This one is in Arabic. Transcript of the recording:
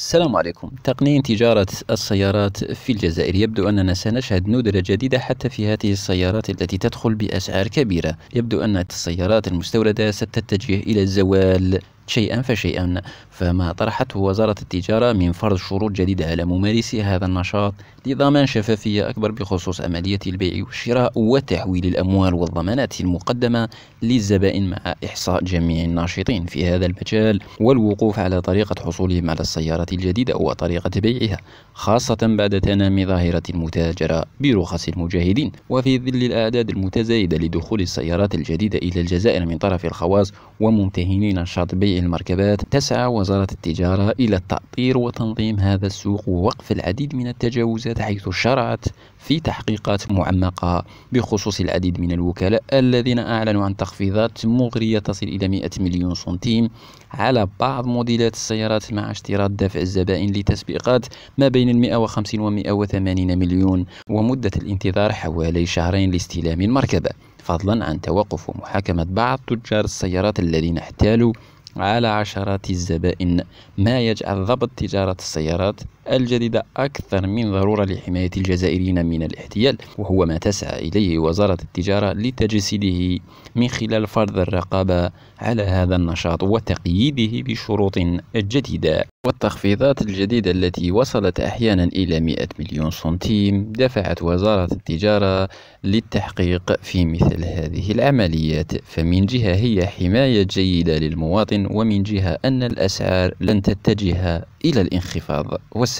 السلام عليكم تقنين تجارة السيارات في الجزائر يبدو أننا سنشهد ندرة جديدة حتى في هذه السيارات التي تدخل بأسعار كبيرة يبدو أن السيارات المستوردة ستتجه إلى الزوال شيئا فشيئا فما طرحته وزارة التجارة من فرض شروط جديدة على ممارسي هذا النشاط لضمان شفافية أكبر بخصوص عملية البيع والشراء وتحويل الأموال والضمانات المقدمة للزبائن مع إحصاء جميع الناشطين في هذا المجال والوقوف على طريقة حصولهم على السيارة الجديدة وطريقة بيعها خاصة بعد تنامي ظاهرة المتاجرة برخص المجاهدين وفي ظل الأعداد المتزايدة لدخول السيارات الجديدة إلى الجزائر من طرف الخواص وممتهنين نشاط بيع المركبات تسعى وزارة التجارة إلى التأطير وتنظيم هذا السوق ووقف العديد من التجاوزات حيث شرعت في تحقيقات معمقة بخصوص العديد من الوكلاء الذين أعلنوا عن تخفيضات مغرية تصل إلى 100 مليون سنتيم على بعض موديلات السيارات مع اشتراط دفع الزبائن لتسبيقات ما بين 150 و 180 مليون ومدة الانتظار حوالي شهرين لاستلام المركبة فضلا عن توقف ومحاكمة بعض تجار السيارات الذين احتالوا على عشرات الزبائن ما يجعل ضبط تجارة السيارات الجديدة أكثر من ضرورة لحماية الجزائريين من الاحتيال وهو ما تسعى إليه وزارة التجارة لتجسيده من خلال فرض الرقابة على هذا النشاط وتقييده بشروط جديدة والتخفيضات الجديدة التي وصلت أحيانا إلى 100 مليون سنتيم دفعت وزارة التجارة للتحقيق في مثل هذه العمليات فمن جهة هي حماية جيدة للمواطن ومن جهة أن الأسعار لن تتجه إلى الانخفاض والسعر.